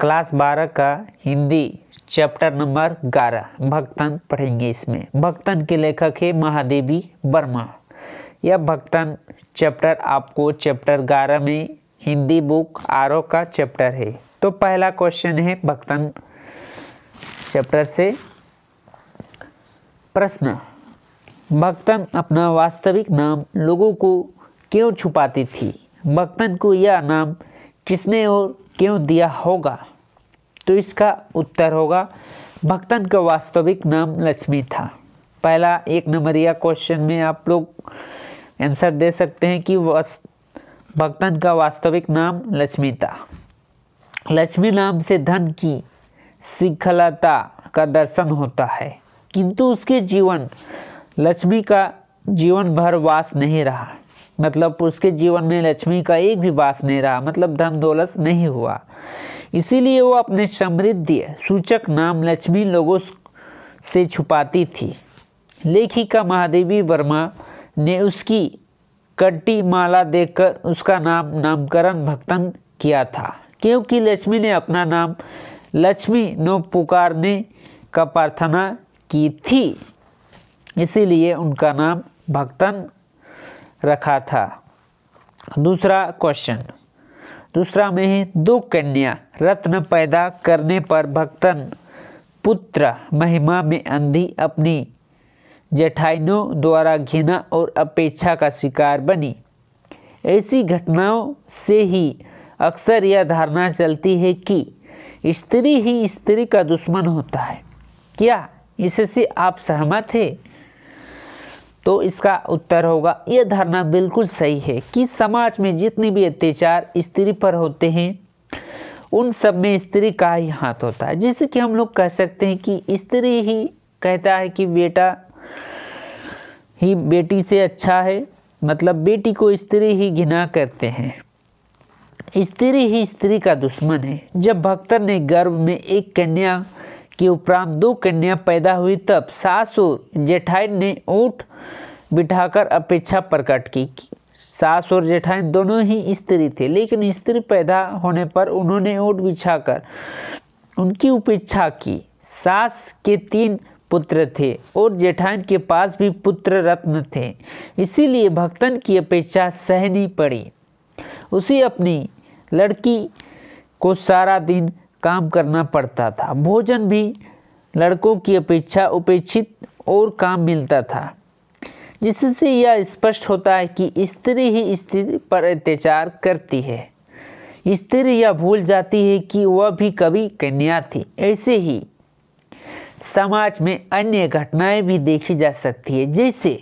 class बारह का Hindi chapter number ग्यारह भक्तन पढ़ेंगे इसमें भक्तन के लेखक है महादेवी वर्मा यह भक्तन चैप्टर आपको चैप्टर ग्यारह में हिंदी बुक आरओ का चैप्टर है तो पहला क्वेश्चन है भक्तन चैप्टर से प्रश्न भक्तन अपना वास्तविक नाम लोगों को क्यों छुपाती थी भक्तन को यह नाम किसने और क्यों दिया होगा तो इसका उत्तर होगा भक्तन का वास्तविक नाम लक्ष्मी था पहला एक नंबरिया क्वेश्चन में आप लोग आंसर दे सकते हैं कि भक्तन का वास्तविक नाम लक्ष्मी था लक्ष्मी नाम से धन की श्रृंखलाता का दर्शन होता है किंतु उसके जीवन लक्ष्मी का जीवन भर वास नहीं रहा मतलब उसके जीवन में लक्ष्मी का एक भी वास नहीं रहा मतलब धन दौलत नहीं हुआ इसीलिए वो अपने समृद्धि सूचक नाम लक्ष्मी लोगों से छुपाती थी लेखिका महादेवी वर्मा ने उसकी कट्टी माला देखकर उसका नाम नामकरण भक्तन किया था क्योंकि लक्ष्मी ने अपना नाम लक्ष्मी नो पुकारने का प्रार्थना की थी इसीलिए उनका नाम भक्तन रखा था दूसरा क्वेश्चन दूसरा में है दो कन्या रत्न पैदा करने पर भक्तन पुत्र महिमा में अंधी अपनी जेठाइनों द्वारा घिना और अपेक्षा का शिकार बनी ऐसी घटनाओं से ही अक्सर यह धारणा चलती है कि स्त्री ही स्त्री का दुश्मन होता है क्या इससे आप सहमत हैं तो इसका उत्तर होगा यह धारणा बिल्कुल सही है कि समाज में जितने भी अत्याचार स्त्री पर होते हैं उन सब में स्त्री का ही हाथ होता है जैसे कि हम लोग कह सकते हैं कि स्त्री ही कहता है कि बेटा ही बेटी से अच्छा है मतलब बेटी को स्त्री ही घिना करते हैं स्त्री ही स्त्री का दुश्मन है जब भक्तर ने गर्भ में एक कन्या के उपरांत दो कन्या पैदा हुई तब सासुर जेठाइन ने ऊँट बिठाकर अपेक्षा प्रकट की सास और जेठाई दोनों ही स्त्री थे लेकिन स्त्री पैदा होने पर उन्होंने ओट बिछाकर उनकी उपेक्षा की सास के तीन पुत्र थे और जेठान के पास भी पुत्र रत्न थे इसीलिए भक्तन की अपेक्षा सहनी पड़ी उसे अपनी लड़की को सारा दिन काम करना पड़ता था भोजन भी लड़कों की अपेक्षा उपेक्षित और काम मिलता था जिससे यह स्पष्ट होता है कि स्त्री ही स्त्री पर अत्याचार करती है स्त्री यह भूल जाती है कि वह भी कभी कन्या थी ऐसे ही समाज में अन्य घटनाएं भी देखी जा सकती है जैसे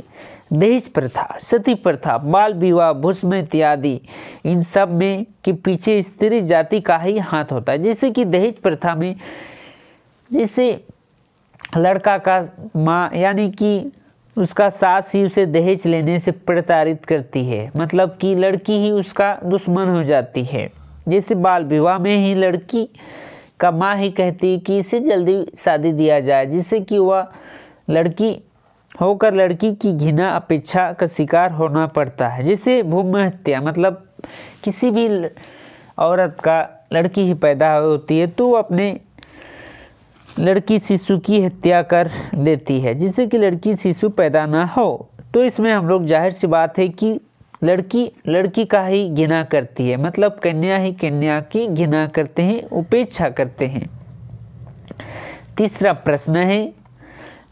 दहेज प्रथा सती प्रथा बाल विवाह भूषम इत्यादि इन सब में के पीछे स्त्री जाति का ही हाथ होता है जैसे कि दहेज प्रथा में जैसे लड़का का माँ यानी कि उसका सास ही उसे दहेज लेने से प्रताड़ित करती है मतलब कि लड़की ही उसका दुश्मन हो जाती है जैसे बाल विवाह में ही लड़की का माँ ही कहती है कि इसे जल्दी शादी दिया जाए जिससे कि वह लड़की होकर लड़की की घिना अपेक्षा का शिकार होना पड़ता है जैसे भूमि हत्या मतलब किसी भी औरत का लड़की ही पैदा होती है तो अपने लड़की शिशु की हत्या कर देती है जिससे कि लड़की शिशु पैदा ना हो तो इसमें हम लोग जाहिर सी बात है कि लड़की लड़की का ही घिना करती है मतलब कन्या ही कन्या की घिना करते हैं उपेक्षा करते हैं तीसरा प्रश्न है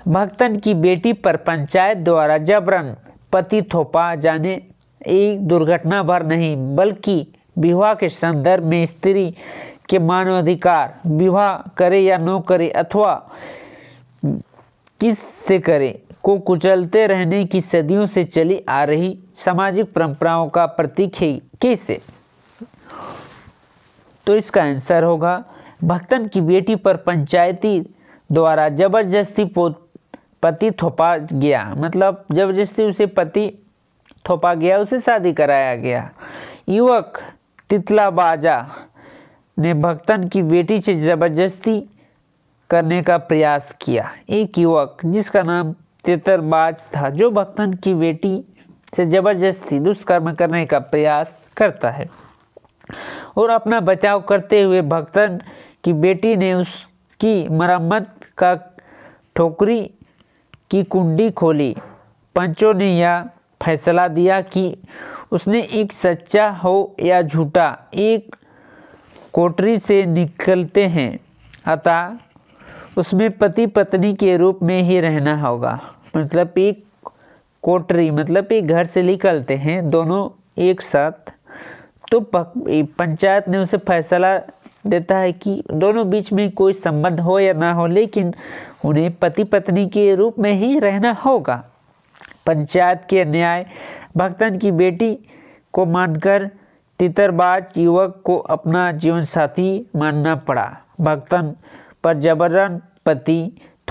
भक्तन की बेटी पर पंचायत द्वारा जबरन पति थोपा जाने एक दुर्घटना भर नहीं बल्कि विवाह के संदर्भ में स्त्री કે मानवाधिकार विवाह करे या न करे अथवा किस से करे को कुचलते रहने की सदियों से चली आ रही सामाजिक परंपराओं का प्रतीक है कैसे तो इसका आंसर होगा भक्तन की बेटी पर पंचायती द्वारा जबरदस्ती पति थोपा गया मतलब जबरदस्ती उसे पति थोपा गया उसे शादी कराया गया युवक तितला बाजा ने भक्तन की बेटी से ज़बरदस्ती करने का प्रयास किया एक युवक जिसका नाम तेतरबाज था जो भक्तन की बेटी से ज़बरदस्ती दुष्कर्म करने का प्रयास करता है और अपना बचाव करते हुए भक्तन की बेटी ने उसकी मरम्मत का ठोकरी की कुंडी खोली पंचों ने यह फैसला दिया कि उसने एक सच्चा हो या झूठा एक कोटरी से निकलते हैं अतः उसमें पति पत्नी के रूप में ही रहना होगा मतलब एक कोटरी मतलब एक घर से निकलते हैं दोनों एक साथ तो पंचायत ने उसे फैसला देता है कि दोनों बीच में कोई संबंध हो या ना हो लेकिन उन्हें पति पत्नी के रूप में ही रहना होगा पंचायत के न्याय भक्तन की बेटी को मानकर तितरबाज युवक को अपना जीवन साथी मानना पड़ा भक्तन पर जबरन पति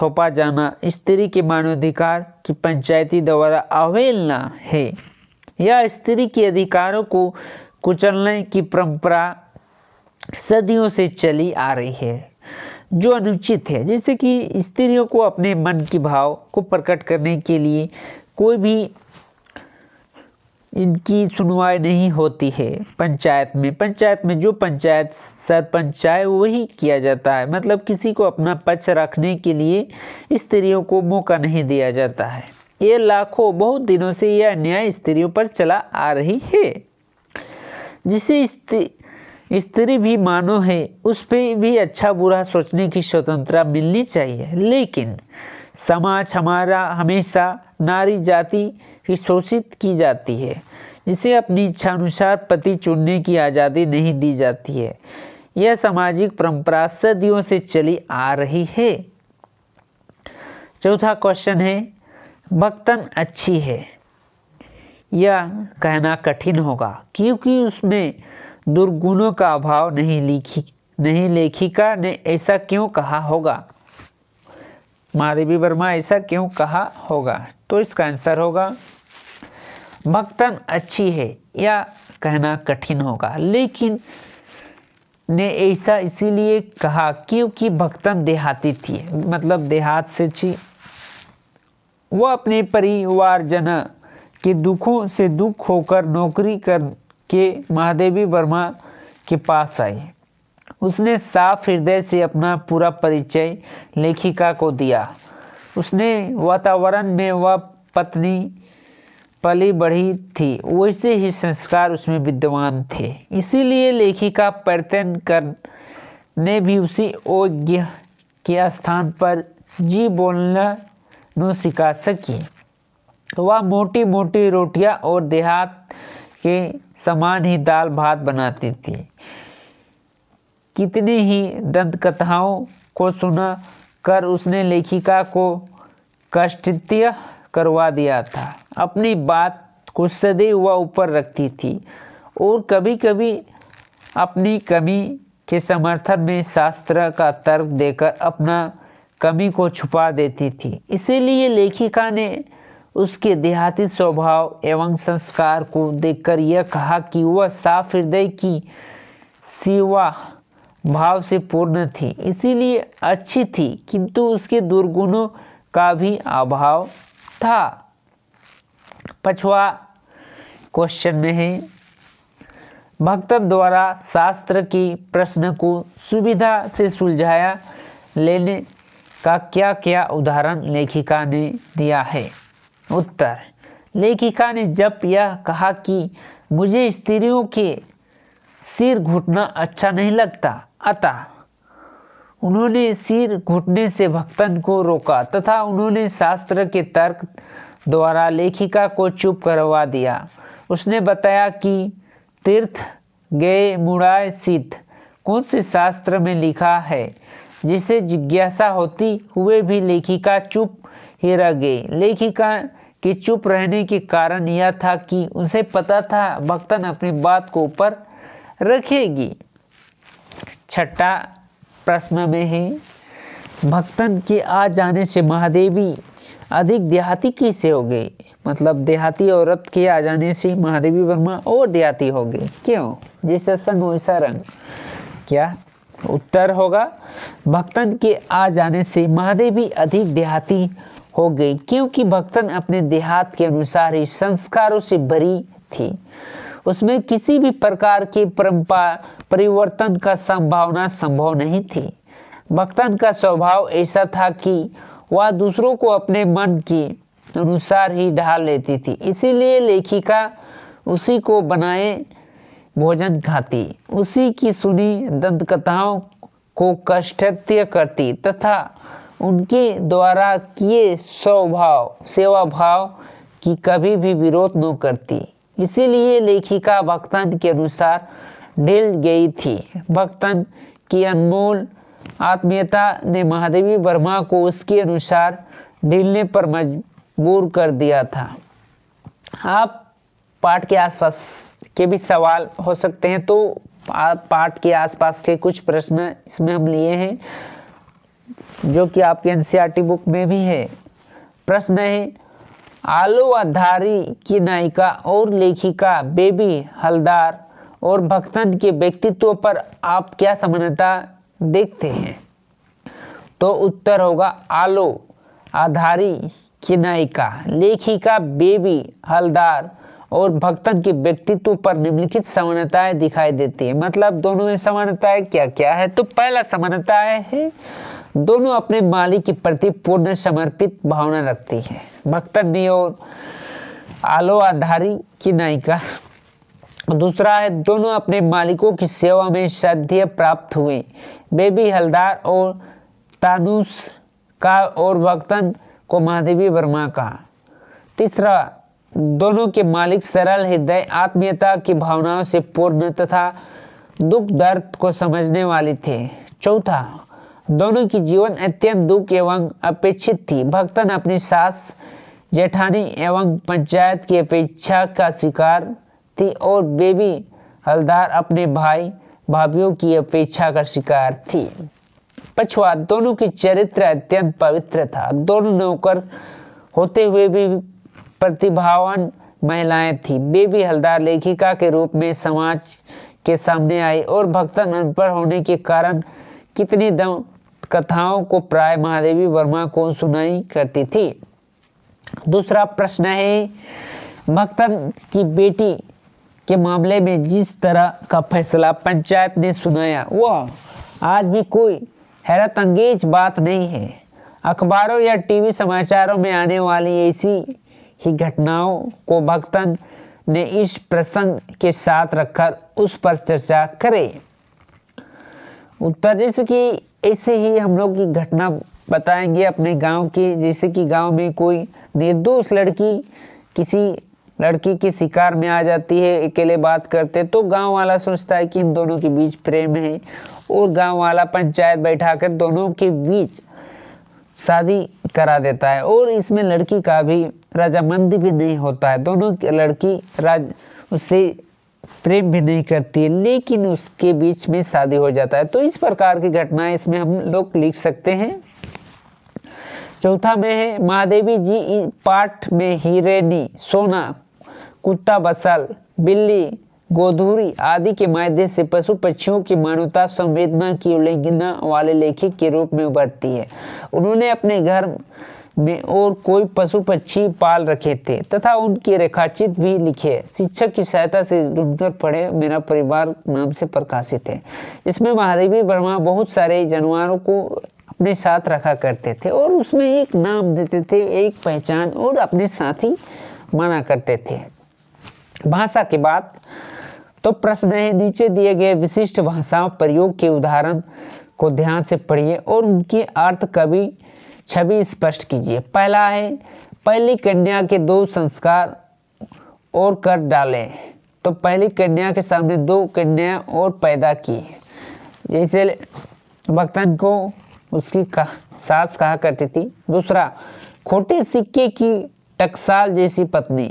थोपा जाना स्त्री के मानवाधिकार की पंचायती द्वारा अवहेलना है यह स्त्री के अधिकारों को कुचलने की परंपरा सदियों से चली आ रही है जो अनुचित है जैसे कि स्त्रियों को अपने मन के भाव को प्रकट करने के लिए कोई भी इनकी सुनवाई नहीं होती है पंचायत में पंचायत में जो पंचायत सरपंच चाहे वही किया जाता है मतलब किसी को अपना पक्ष रखने के लिए स्त्रियों को मौका नहीं दिया जाता है ये लाखों बहुत दिनों से यह अन्याय स्त्रियों पर चला आ रही है जिसे स्त्री स्त्री भी मानो है उस पर भी अच्छा बुरा सोचने की स्वतंत्रता मिलनी चाहिए लेकिन समाज हमारा हमेशा नारी जाति ही शोषित की जाती है जिसे अपनी इच्छानुसार पति चुनने की आज़ादी नहीं दी जाती है यह सामाजिक परंपरा सदियों से चली आ रही है चौथा क्वेश्चन है भक्तन अच्छी है यह कहना कठिन होगा क्योंकि उसमें दुर्गुणों का अभाव नहीं लिखी नहीं लेखिका ने ऐसा क्यों कहा होगा महादेवी वर्मा ऐसा क्यों कहा होगा तो इसका आंसर होगा मक्तन अच्छी है या कहना कठिन होगा लेकिन ने ऐसा इसीलिए कहा क्योंकि भक्तन देहाती थी मतलब देहात से थी वह अपने परिवार जन के दुखों से दुख होकर नौकरी कर के महादेवी वर्मा के पास आई उसने साफ हृदय से अपना पूरा परिचय लेखिका को दिया उसने वातावरण में वह पत्नी पली बढ़ी थी वैसे ही संस्कार उसमें विद्यमान थे इसीलिए लेखिका पर्यटन कर ने भी उसी योग्य के स्थान पर जी बोलना न सिखा सकी वह मोटी मोटी रोटियां और देहात के समान ही दाल भात बनाती थी कितने ही दंतकथाओं को सुना कर उसने लेखिका को कष्टित्य करवा दिया था अपनी बात को सदैव वह ऊपर रखती थी और कभी कभी अपनी कमी के समर्थन में शास्त्र का तर्क देकर अपना कमी को छुपा देती थी इसीलिए लेखिका ने उसके देहाती स्वभाव एवं संस्कार को देखकर यह कहा कि वह साफ हृदय की सेवा भाव से पूर्ण थी इसीलिए अच्छी थी किंतु उसके दुर्गुणों का भी अभाव था पछवा क्वेश्चन में है भक्तन द्वारा शास्त्र के प्रश्न को सुविधा से सुलझाया लेने का क्या क्या उदाहरण लेखिका ने दिया है उत्तर लेखिका ने जब यह कहा कि मुझे स्त्रियों के सिर घुटना अच्छा नहीं लगता अतः उन्होंने सिर घुटने से भक्तन को रोका तथा उन्होंने शास्त्र के तर्क द्वारा लेखिका को चुप करवा दिया उसने बताया कि तीर्थ गए मुड़ाए सिद्ध कौन से शास्त्र में लिखा है जिसे जिज्ञासा होती हुए भी लेखिका चुप ही रह गई लेखिका के चुप रहने के कारण यह था कि उसे पता था भक्तन अपनी बात को ऊपर रखेगी छठा प्रश्न में है भक्तन के आ जाने से महादेवी अधिक देहाती कैसे हो गए मतलब देहाती औरत के आ जाने से महादेवी वर्मा और देहाती हो गए क्यों जैसा संग वैसा रंग क्या उत्तर होगा भक्तन के आ जाने से महादेवी अधिक देहाती हो गई क्योंकि भक्तन अपने देहात के अनुसार ही संस्कारों से भरी थी उसमें किसी भी प्रकार की परंपरा परिवर्तन का संभावना संभव नहीं थी भक्तन का स्वभाव ऐसा था कि वह दूसरों को अपने मन के अनुसार ही ढाल लेती थी इसीलिए लेखिका उसी को बनाए भोजन खाती उसी की सुनी दंत कथाओं को कष्टत्य करती तथा उनके द्वारा किए स्वभाव सेवा भाव की कभी भी विरोध न करती इसीलिए लेखिका भक्तन के अनुसार ढिल गई थी भक्तन की अनमोल आत्मीयता ने महादेवी वर्मा को उसके अनुसार ढीलने पर मजबूर कर दिया था आप पाठ के आसपास के भी सवाल हो सकते हैं तो पाठ के आसपास के कुछ प्रश्न इसमें हम लिए हैं जो कि आपके एन बुक में भी है प्रश्न है आलो आधारी की नायिका और लेखिका बेबी हलदार और भक्तन के व्यक्तित्व पर आप क्या समानता देखते हैं तो उत्तर होगा आलो आधारी की नायिका लेखिका बेबी हलदार और भक्तन के व्यक्तित्व पर निम्नलिखित समानताएं दिखाई देती है मतलब दोनों में समानताएं क्या क्या है तो पहला समानता है दोनों अपने मालिक के प्रति पूर्ण समर्पित भावना रखती है भक्त और आलो आधारी की नायिका दूसरा है दोनों अपने मालिकों की सेवा में श्रद्धेय प्राप्त हुए बेबी हलदार और तानुस का और भक्तन को महादेवी वर्मा का तीसरा दोनों के मालिक सरल हृदय आत्मीयता की भावनाओं से पूर्ण तथा दुख दर्द को समझने वाले थे चौथा दोनों की जीवन अत्यंत दुख एवं अपेक्षित थी भक्तन अपनी सास जेठानी एवं पंचायत की अपेक्षा का शिकार थी और बेबी हलदार अपने भाई भाभियों की अपेक्षा का शिकार थी पछुआ दोनों की चरित्र अत्यंत पवित्र था दोनों नौकर होते हुए भी प्रतिभावान महिलाएं थी बेबी हलदार लेखिका के रूप में समाज के सामने आई और भक्तन अनपढ़ होने के कारण कितनी दम कथाओं को प्राय महादेवी वर्मा को सुनाई करती थी दूसरा प्रश्न है मक्तब की बेटी के मामले में जिस तरह का फैसला पंचायत ने सुनाया वह आज भी कोई हैरत अंगेज बात नहीं है अखबारों या टीवी समाचारों में आने वाली ऐसी ही घटनाओं को भक्तन ने इस प्रसंग के साथ रखकर उस पर चर्चा करे उत्तर जैसे की ऐसे ही हम लोग की घटना बताएंगे अपने गांव के जैसे कि गांव में कोई निर्दोष लड़की किसी लड़की के शिकार में आ जाती है अकेले बात करते तो गांव वाला सोचता है कि इन दोनों के बीच प्रेम है और गांव वाला पंचायत बैठाकर दोनों के बीच शादी करा देता है और इसमें लड़की का भी रजामंद भी नहीं होता है दोनों लड़की राज उससे प्रेम भी नहीं करती है लेकिन उसके बीच में शादी हो जाता है तो इस प्रकार की घटनाएं इसमें हम लोग लिख सकते हैं चौथा में है महादेवी जी पाठ में हिरेनी सोना कुत्ता बसल बिल्ली गोधूरी आदि के माध्यम से पशु पक्षियों की मानवता संवेदना की उल्लेखना वाले लेखक के रूप में उभरती है उन्होंने अपने घर में और कोई पशु पक्षी पाल रखे थे तथा उनके रेखाचित भी लिखे शिक्षक की सहायता से ढूंढकर पढ़े मेरा परिवार नाम से प्रकाशित है इसमें महादेवी वर्मा बहुत सारे जानवरों को अपने साथ रखा करते थे और उसमें एक नाम देते थे एक पहचान और अपने साथ ही माना करते थे भाषा की बात तो प्रश्न है नीचे दिए गए विशिष्ट भाषा प्रयोग के उदाहरण को ध्यान से पढ़िए और उनके अर्थ कवि छवि स्पष्ट कीजिए पहला है पहली कन्या के दो संस्कार और कर डाले तो पहली कन्या के सामने दो कन्या और पैदा की जैसे भक्तन को उसकी कह, सास कहा करती थी दूसरा खोटे सिक्के की टकसाल जैसी पत्नी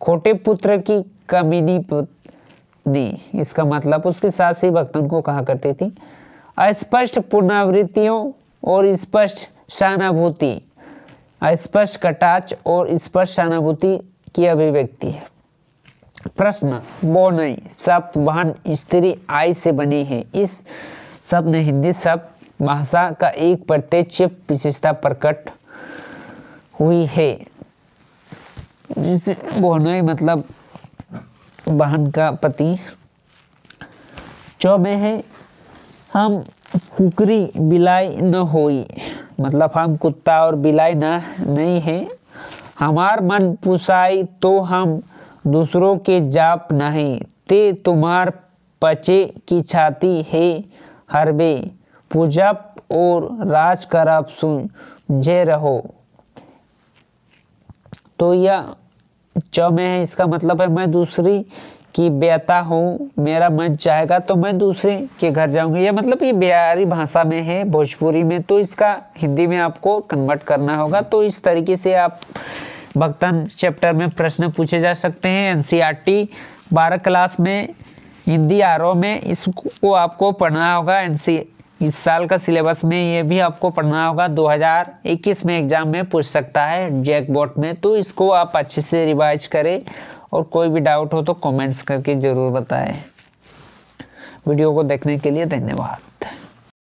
खोटे पुत्र की कमीनी पत्नी इसका मतलब उसकी सास ही भक्तन को कहा करती थी अस्पष्ट पुनरावृत्तियों और स्पष्ट सहानुभूति स्पष्ट कटाच और स्पष्ट सहानुभूति की अभिव्यक्ति है प्रश्न बोनई सब वाहन स्त्री आय से बनी है इस सब ने हिंदी शब्द भाषा का एक प्रत्यक्ष विशेषता प्रकट हुई है जिसे बोहनोई मतलब बहन का पति चौबे है हम कुकरी बिलाई न होई मतलब हम कुत्ता और बिलाई न नहीं है हमार मन पुसाई तो हम दूसरों के जाप नहीं ते तुम्हार पचे की छाती है हरबे पुजप और राज कर आप सुलझे रहो तो यह च है इसका मतलब है मैं दूसरी की ब्याता हूँ मेरा मन चाहेगा तो मैं दूसरे के घर जाऊँगी यह मतलब ये बिहारी भाषा में है भोजपुरी में तो इसका हिंदी में आपको कन्वर्ट करना होगा तो इस तरीके से आप भक्तन चैप्टर में प्रश्न पूछे जा सकते हैं टी e बारह क्लास में हिंदी आर में इसको आपको पढ़ना होगा एन सी इस साल का सिलेबस में ये भी आपको पढ़ना होगा 2021 में एग्जाम में पूछ सकता है जैकबॉट में तो इसको आप अच्छे से रिवाइज करें और कोई भी डाउट हो तो कमेंट्स करके ज़रूर बताएं वीडियो को देखने के लिए धन्यवाद